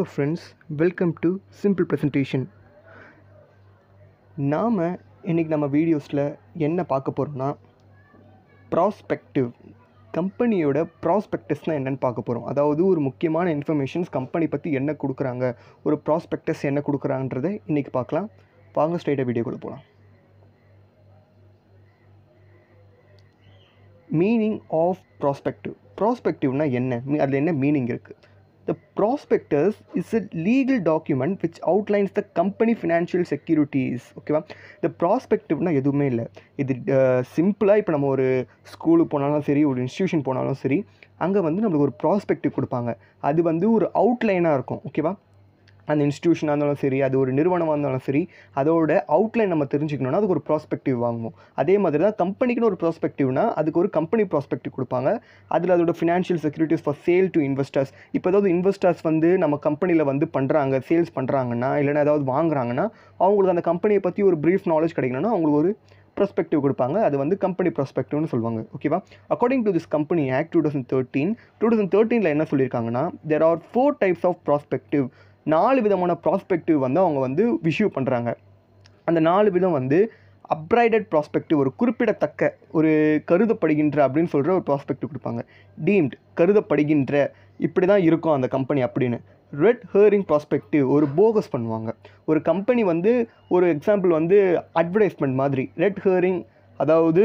hello friends welcome to simple presentation நாம் இன்றைக்கி நம்ம வீடியோஸில் என்ன பார்க்க போகிறோம்னா ப்ராஸ்பெக்டிவ் கம்பெனியோட ப்ராஸ்பெக்டஸ்னால் என்னென்னு பார்க்க போகிறோம் அதாவது ஒரு முக்கியமான இன்ஃபர்மேஷன்ஸ் கம்பெனி பற்றி என்ன கொடுக்குறாங்க ஒரு ப்ராஸ்பெக்டஸ் என்ன கொடுக்குறாங்கன்றதை இன்றைக்கி பார்க்கலாம் வாங்க ஸ்ட்ரைட்டாக வீடியோக்குள்ளே போகலாம் மீனிங் ஆஃப் ப்ராஸ்பெக்டிவ் ப்ராஸ்பெக்டிவ்னால் என்ன அதில் என்ன மீனிங் இருக்குது The prospectus is a legal document which outlines the company financial securities ஓகேவா இந்த ப்ராஸ்பெக்டிவ்னால் எதுவுமே இல்லை இது சிம்பிளாக இப்போ நம்ம ஒரு ஸ்கூலுக்கு போனாலும் சரி ஒரு இன்ஸ்டியூஷன் போனாலும் சரி அங்கே வந்து நம்மளுக்கு ஒரு ப்ராஸ்பெக்டிவ் கொடுப்பாங்க அது வந்து ஒரு அவுட்லைனாக இருக்கும் ஓகேவா அந்த இன்ஸ்டியூஷனாக இருந்தாலும் சரி அது ஒரு நிறுவனமாக இருந்தாலும் சரி அதோட அவுட்லைன் நம்ம தெரிஞ்சுக்கணும்னா அதுக்கு ஒரு ப்ராஸ்பெக்டிவ் வாங்குவோம் அதே மாதிரி தான் கம்பெனிக்குன்னு ஒரு ப்ராஸ்பெக்டிவ்னா அதுக்கு ஒரு கம்பெனி ப்ராஸ்பெக்டிவ் கொடுப்பாங்க அதில் அதோட financial securities for sale to investors இப்போ ஏதாவது இன்வெஸ்டர்ஸ் வந்து நம்ம கம்பெனியில் வந்து பண்ணுறாங்க சேல்ஸ் பண்ணுறாங்கன்னா இல்லைனா ஏதாவது வாங்குறாங்கன்னா அவங்களுக்கு அந்த கம்பெனியை பற்றி ஒரு ப்ரீஃப் நாலேஜ் கிடைக்கணும்னா அவங்களுக்கு ஒரு ப்ரஸ்பெக்டிவ் கொடுப்பாங்க அது வந்து கம்பெனி ப்ரஸ்பெக்டிவ்னு சொல்லுவாங்க ஓகேவா according to this company act two thousand thirteen two thousand தேர்ட்டீனில் என்ன சொல்லியிருக்காங்கன்னா there are four types of prospective நாலு விதமான ப்ராஸ்பெக்டிவ் வந்து அவங்க வந்து விஷ்யூ பண்ணுறாங்க அந்த நாலு விதம் வந்து அப்ரைடட் ப்ராஸ்பெக்டிவ் ஒரு குறிப்பிடத்தக்க ஒரு கருதப்படுகின்ற அப்படின்னு சொல்கிற ஒரு ப்ராஸ்பெக்டிவ் கொடுப்பாங்க டீம்டு கருதப்படுகின்ற இப்படி தான் இருக்கும் அந்த கம்பெனி அப்படின்னு ரெட் ஹேரிங் ப்ராஸ்பெக்டிவ் ஒரு போகஸ் பண்ணுவாங்க ஒரு கம்பெனி வந்து ஒரு எக்ஸாம்பிள் வந்து அட்வர்டைஸ்மெண்ட் மாதிரி ரெட் ஹேரிங் அதாவது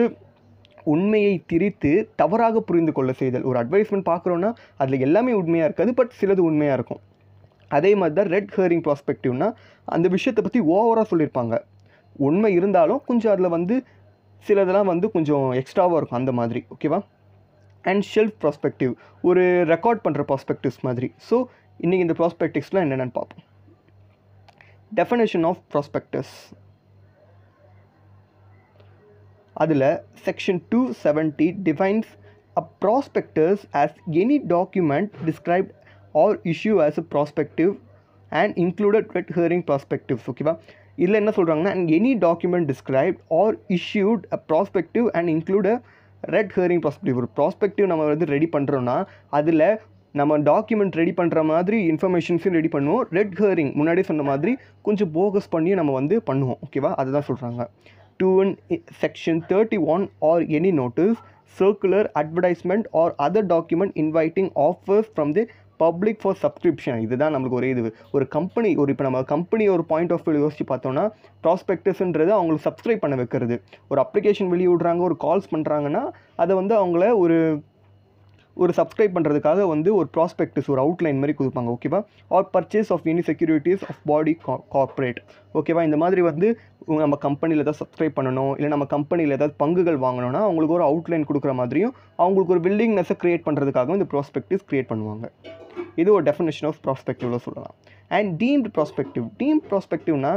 உண்மையை திரித்து தவறாக புரிந்து கொள்ள செய்தல் ஒரு அட்வைஸ்மெண்ட் பார்க்குறோன்னா அதில் எல்லாமே உண்மையாக இருக்காது பட் சிலது உண்மையாக இருக்கும் அதே மாதிரி தான் ரெட் ஹேரிங் ப்ராஸ்பெக்டிவ்னா அந்த விஷயத்தை பற்றி ஓவராக சொல்லியிருப்பாங்க உண்மை இருந்தாலும் கொஞ்சம் அதில் வந்து சிலதெல்லாம் வந்து கொஞ்சம் எக்ஸ்ட்ராவாக இருக்கும் அந்த மாதிரி ஓகேவா அண்ட் ஷெல்ஃப் ப்ராஸ்பெக்டிவ் ஒரு ரெக்கார்ட் பண்ணுற ப்ராஸ்பெக்டிவ்ஸ் மாதிரி ஸோ இன்றைக்கி இந்த ப்ராஸ்பெக்டிவ்ஸ்லாம் என்னென்னு பார்ப்போம் டெஃபனேஷன் ஆஃப் ப்ராஸ்பெக்டஸ் அதில் section two seventy defines a prospectus as any document described or issue as a prospective and included red herring prospectives ஓகேவா இதில் என்ன சொல்கிறாங்கன்னா and any document described or issued a prospective and include a red herring prospective ஒரு prospective நம்ம வந்து ready பண்ணுறோன்னா அதில் நம்ம டாக்குமெண்ட் ரெடி பண்ணுற மாதிரி இன்ஃபர்மேஷன்ஸும் ரெடி பண்ணுவோம் ரெட் ஹியரிங் முன்னாடி சொன்ன மாதிரி கொஞ்சம் போகஸ் பண்ணி நம்ம வந்து பண்ணுவோம் ஓகேவா அதுதான் சொல்கிறாங்க two one section thirty one or any notice circular advertisement or other document inviting offers from the public for subscription இதுதான் நம்மளுக்கு ஒரே இது ஒரு கம்பெனி ஒரு இப்போ நம்ம கம்பெனி ஒரு பாயிண்ட் ஆஃப் வியூ யோசிச்சு பார்த்தோம்னா ப்ராஸ்பெக்டஸ்ன்றது அவங்களுக்கு சப்ஸ்கிரைப் பண்ண வைக்கிறது ஒரு அப்ளிகேஷன் விடுறாங்க ஒரு கால்ஸ் பண்ணுறாங்கன்னா அதை வந்து அவங்கள ஒரு ஒரு சப்ஸ்கிரைப் பண்ணுறதுக்காக வந்து ஒரு ப்ராஸ்பெக்டஸ் ஒரு அவுட்லைன் மாதிரி கொடுப்பாங்க ஓகேவா or purchase of any securities of body corporate ஓகேவா இந்த மாதிரி வந்து நம்ம கம்பெனியில் ஏதாவது சப்ஸ்கிரைப் பண்ணணும் இல்லை நம்ம கம்பெனியில் ஏதாவது பங்குகள் வாங்கணுன்னா அவங்களுக்கு ஒரு அவுட்லைன் கொடுக்குற மாதிரியும் அவங்களுக்கு ஒரு பில்டிங்னஸை க்ரியேட் பண்ணுறதுக்காகவும் இந்த ப்ராஸ்பெக்டிஸ் க்ரியேட் பண்ணுவாங்க இது ஒரு டெஃபினேஷன் ஆஃப் ப்ராஸ்பெக்டிவ்ல சொல்லலாம் அண்ட் டீம்டு ப்ராஸ்பெக்டிவ் டீம் ப்ராஸ்பெக்டிவ்னா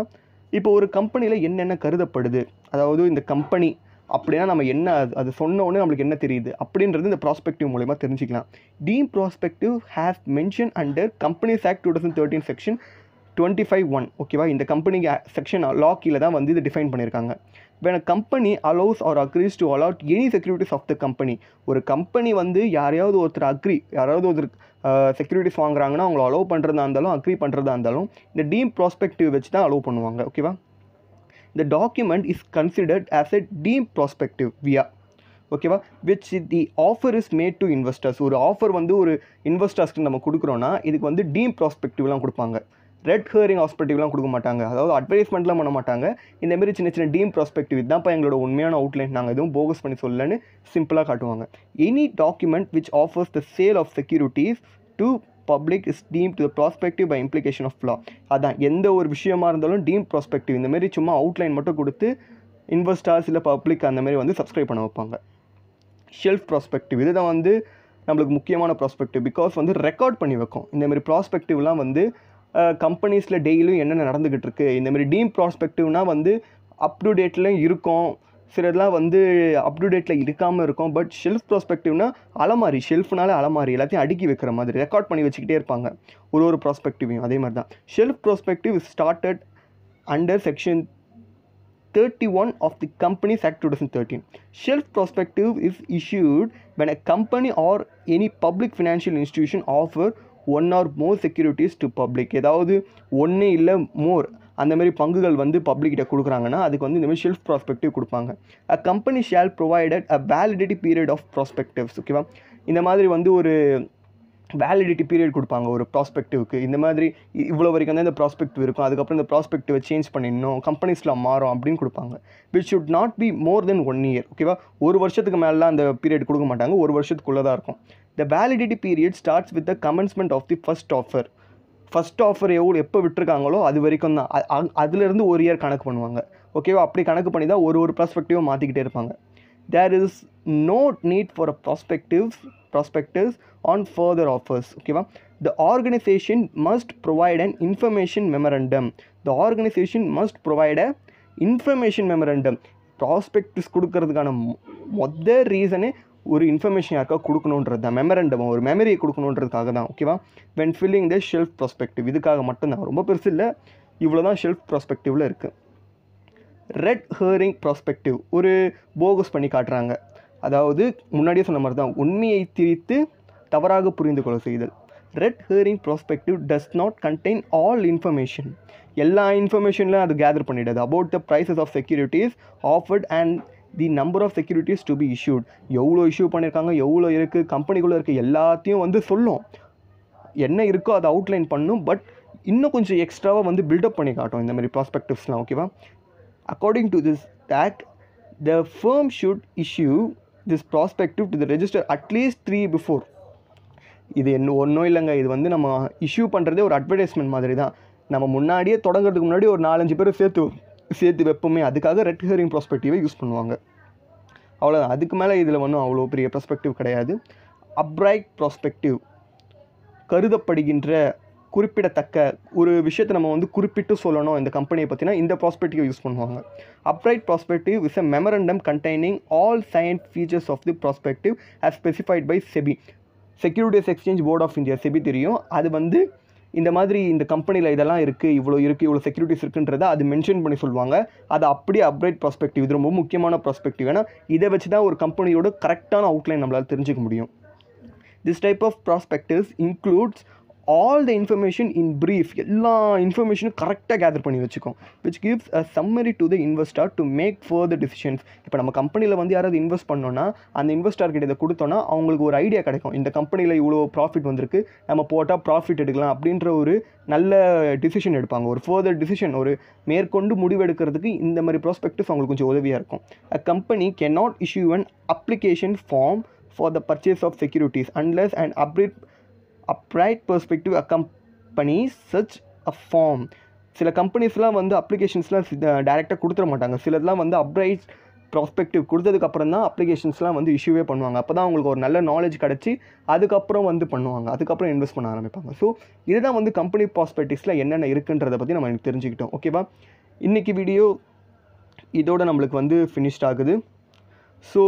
இப்போ ஒரு கம்பெனியில் என்னென்ன கருதப்படுது அதாவது இந்த கம்பெனி அப்படின்னா நம்ம என்ன அது அது சொன்னோடனே நம்மளுக்கு என்ன தெரியுது அப்படின்றது இந்த ப்ராஸ்பெக்டிவ் மூலயமா தெரிஞ்சுக்கலாம் deemed prospective has mention under companies act two thousand thirteen section twenty five one ஓகேவா இந்த கம்பெனிக்கு செக்ஷன் லா கீழே தான் வந்து இது டிஃபைன் பண்ணியிருக்காங்க when company allows or agrees to allot any securities of the company ஒரு கம்பெனி வந்து யாரையாவது ஒருத்தர் அக்ரி யாராவது ஒருத்தர் செக்யூரிட்டிஸ் வாங்குறாங்கன்னா அவங்கள அலோவ் பண்ணுறதா இருந்தாலும் அக்ரி பண்ணுறதா இருந்தாலும் இந்த டீம் ப்ராஸ்பெக்டிவ் வச்சு தான் அலோவ் பண்ணுவாங்க ஓகேவா இந்த document is considered as a deemed prospective via ஓகேவா which the offer is made to investors ஒரு ஆஃபர் வந்து ஒரு இன்வெஸ்டர்ஸ்க்கு நம்ம கொடுக்குறோன்னா இதுக்கு வந்து டீம் ப்ராஸ்பெக்டிவ்லாம் கொடுப்பாங்க ரெட் ஹேரிங் ஆஸ்பெக்டிவ்லாம் கொடுக்க மாட்டாங்க அதாவது அட்வர்டைஸ்மெண்ட்லாம் பண்ண மாட்டாங்க இந்தமாரி சின்ன சின்ன டீம் ப்ராஸ்பெக்டிவ் இதுதான்ப்பா எங்களோட உண்மையான அவுட்லைன் நாங்கள் எதுவும் போகஸ் பண்ணி சொல்லலன்னு சிம்பிளாக காட்டுவாங்க any document which offers the sale of securities to public is deemed to the prospective by implication of law அதான் எந்த ஒரு விஷயமா இருந்தாலும் டீம் ப்ராஸ்பெக்டிவ் இந்தமாரி சும்மா அவுட்லைன் மட்டும் கொடுத்து இன்வெஸ்டர்ஸ் இல்லை பப்ளிக் அந்தமாரி வந்து சப்ஸ்கிரைப் பண்ண வைப்பாங்க ஷெல்ஃப் ப்ராஸ்பெக்டிவ் இதுதான் வந்து நம்மளுக்கு முக்கியமான ப்ராஸ்பெக்டிவ் பிகாஸ் வந்து ரெக்கார்ட் பண்ணி வைக்கும் இந்தமாரி ப்ராஸ்பெக்டிவ்லாம் வந்து கம்பெனிஸில் டெய்லியும் என்னென்ன நடந்துக்கிட்டு இருக்குது இந்தமாரி டீம் ப்ராஸ்பெக்டிவ்னால் வந்து அப் டு டேட்லேயும் இருக்கும் சிலதெல்லாம் வந்து அப் டு டேட்டில் இருக்காமல் இருக்கும் பட் ஷெல்ஃப் ப்ராஸ்பெக்டிவ்னா அலமாரி ஷெல்ஃப்னால அலமாரி எல்லாத்தையும் அடுக்கி வைக்கிற மாதிரி ரெக்கார்ட் பண்ணி வச்சுக்கிட்டே இருப்பாங்க ஒரு ஒரு ப்ராஸ்பெக்டிவையும் அதே மாதிரி தான் shelf prospective is stated under section thirty one of the companies act two thousand thirteen shelf prospective is issued when a company or any public financial institution offer one or more securities to public ஏதாவது ஒன்று இல்லை மோர் அந்த மாதிரி பங்குகள் வந்து பப்ளிக்கிட்ட கொடுக்குறாங்கன்னா அதுக்கு வந்து இந்தமாதிரி ஷெல்ஃப் ப்ராஸ்பெக்டிவ் கொடுப்பாங்க a company shall provided a validity period of prospectives ஓகேவா இந்த மாதிரி வந்து ஒரு வேலிடிட்டி பீரியட் கொடுப்பாங்க ஒரு ப்ராஸ்பெக்டிவ்க்கு இந்த மாதிரி இவ்வளோ வரைக்கும் தான் இந்த ப்ராஸ்பெக்டிவ் இருக்கும் அதுக்கப்புறம் இந்த ப்ராஸ்பெக்டிவை சேஞ்ச் பண்ணிடணும் கம்பெனிஸ்லாம் மாறும் அப்படின்னு கொடுப்பாங்க which should not be more than one year ஓகேவா ஒரு வருஷத்துக்கு மேலாம் அந்த பீரியட் கொடுக்க மாட்டாங்க ஒரு வருஷத்துக்குள்ளே தான் இருக்கும் the validity period starts with the commencement of the first offer first offer எவ்வளோ எப்போ விட்டுருக்காங்களோ அது வரைக்கும் தான் அதுலேருந்து ஒரு இயர் கணக்கு பண்ணுவாங்க ஓகேவா அப்படி கணக்கு பண்ணி தான் ஒரு ஒரு ப்ராஸ்பெக்டிவாக மாற்றிக்கிட்டே இருப்பாங்க there is no need for a prospectives prospectives on further offers ஓகேவா the organisation must provide an information memorandum the organisation must provide a information memorandum prospectives கொடுக்கறதுக்கான மொத்த ரீசனே ஒரு இன்ஃபர்மேஷன் யாருக்கா கொடுக்கணுன்றது தான் மெமரண்டம் ஒரு மெமரியை கொடுக்கணுன்றதுக்காக தான் ஓகேவா when filling the shelf prospective இதுக்காக மட்டும்தான் ரொம்ப பெருசு இல்லை இவ்வளோ தான் ஷெல்ஃப் ப்ராஸ்பெக்டிவில் இருக்குது ரெட் ஹேரிங் ப்ராஸ்பெக்டிவ் ஒரு போகஸ் பண்ணி காட்டுறாங்க அதாவது முன்னாடியே சொன்ன மாதிரி தான் உண்மையை திரித்து தவறாக புரிந்து கொள்ள செய்தல் red herring prospective does not contain all information எல்லா இன்ஃபர்மேஷன்லையும் அது கேதர் பண்ணிடுது about the prices of securities offered and the number of securities to be issued எவ்வளோ இஷ்யூ பண்ணியிருக்காங்க எவ்வளோ இருக்குது கம்பெனிக்குள்ளே இருக்குது எல்லாத்தையும் வந்து சொல்லும் என்ன இருக்கோ அதை அவுட்லைன் பண்ணும் பட் இன்னும் கொஞ்சம் எக்ஸ்ட்ராவாக வந்து பில்டப் பண்ணி காட்டும் இந்த மாதிரி ப்ராஸ்பெக்டிவ்ஸ்லாம் ஓகேவா according to this that the firm should issue this prospective to the register at least three before இது என்ன ஒன்றும் இல்லைங்க இது வந்து நம்ம இஷ்யூ பண்ணுறதே ஒரு அட்வர்டைஸ்மெண்ட் மாதிரி தான் நம்ம முன்னாடியே தொடங்குறதுக்கு முன்னாடி ஒரு நாலஞ்சு பேர் சேர்த்து சேர்த்து வைப்போமே அதுக்காக ரெட் ஹியரிங் ப்ராஸ்பெக்டிவை யூஸ் பண்ணுவாங்க அவ்வளோ அதுக்கு மேலே இதில் ஒன்றும் அவ்வளோ பெரிய ப்ரஸ்பெக்டிவ் கிடையாது அப்ரைட் ப்ராஸ்பெக்டிவ் கருதப்படுகின்ற குறிப்பிடத்தக்க ஒரு விஷயத்தை நம்ம வந்து குறிப்பிட்டு சொல்லணும் இந்த கம்பெனியை பற்றினா இந்த ப்ராஸ்பெக்டிவ் யூஸ் பண்ணுவாங்க abridged prospective is a memorandum containing all science features of the prospective as specified by SEBI securities exchange board of India SEBI தெரியும் அது வந்து இந்த மாதிரி இந்த கம்பெனியில் இதெல்லாம் இருக்குது இவ்வளோ இருக்குது இவ்வளோ செக்யூரிட்டிஸ் இருக்குன்றத அது மென்ஷன் பண்ணி சொல்லுவாங்க அது அப்படியே அப்டேட் ப்ராஸ்பெக்டிவ் இது ரொம்ப முக்கியமான ப்ராஸ்பெக்டிவ் ஏன்னா இதை வச்சு தான் ஒரு கம்பெனியோட கரெக்டான அவுட்லைன் நம்மளால் தெரிஞ்சுக்க முடியும் this type of prospectives includes all the information in brief எல்லா இன்ஃபர்மேஷனும் கரெக்டாக கேதர் பண்ணி வச்சுக்கும் which gives a summary to the investor to make further decisions இப்போ நம்ம கம்பெனியில் வந்து யாராவது இன்வெஸ்ட் பண்ணோன்னா அந்த இன்வெஸ்டார் கிட்ட இதை கொடுத்தோன்னா அவங்களுக்கு ஒரு ஐடியா கிடைக்கும் இந்த கம்பெனியில் இவ்வளோ ப்ராஃபிட் வந்திருக்கு நம்ம போட்டால் ப்ராஃபிட் எடுக்கலாம் அப்படின்ற ஒரு நல்ல டிசிஷன் எடுப்பாங்க ஒரு ஃபர்தர் டிசிஷன் ஒரு மேற்கொண்டு முடிவெடுக்கிறதுக்கு இந்த மாதிரி ப்ராஸ்பெக்டிவ்ஸ் அவங்களுக்கு கொஞ்சம் உதவியாக இருக்கும் a company can not issue an application form for the purchase of securities unless and update abridged perspective company such a form சில கம்பெனிஸ்லாம் வந்து அப்ளிகேஷன்ஸ்லாம் டேரெக்டாக கொடுத்துட மாட்டாங்க சிலதெலாம் வந்து அப்ரைட் ப்ராஸ்பெக்டிவ் கொடுத்ததுக்கப்புறம் தான் அப்ளிகேஷன்ஸ்லாம் வந்து இஷ்யூவே பண்ணுவாங்க அப்போ தான் அவங்களுக்கு ஒரு நல்ல நாலேஜ் கிடச்சி அதுக்கப்புறம் வந்து பண்ணுவாங்க அதுக்கப்புறம் இன்வெஸ்ட் பண்ண ஆரம்பிப்பாங்க ஸோ இதுதான் வந்து கம்பெனி ப்ராஸ்பெக்டிவ்ஸில் என்னென்ன இருக்குன்றதை பற்றி நம்ம எனக்கு தெரிஞ்சுக்கிட்டோம் ஓகேவா இன்றைக்கி வீடியோ இதோட நம்மளுக்கு வந்து ஃபினிஷ்ட் ஆகுது ஸோ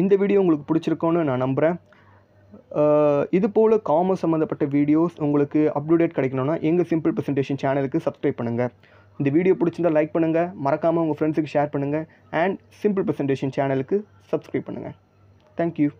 இந்த வீடியோ உங்களுக்கு பிடிச்சிருக்கோன்னு நான் நம்புகிறேன் இது போல் காமர்ஸ் சம்மந்தப்பட்ட வீடியோஸ் உங்களுக்கு அப்டுடேட் கிடைக்கணும்னா எங்கள் சிம்பிள் ப்ரெசன்டேஷன் சேனலுக்கு சப்ஸ்கிரைப் பண்ணுங்கள் இந்த வீடியோ பிடிச்சிருந்தால் லைக் பண்ணுங்கள் மறக்காமல் உங்கள் ஃப்ரெண்ட்ஸுக்கு ஷேர் பண்ணுங்கள் அண்ட் சிம்பிள் ப்ரெசன்டேஷன் சேனலுக்கு சப்ஸ்கிரைப் பண்ணுங்கள் தேங்க்யூ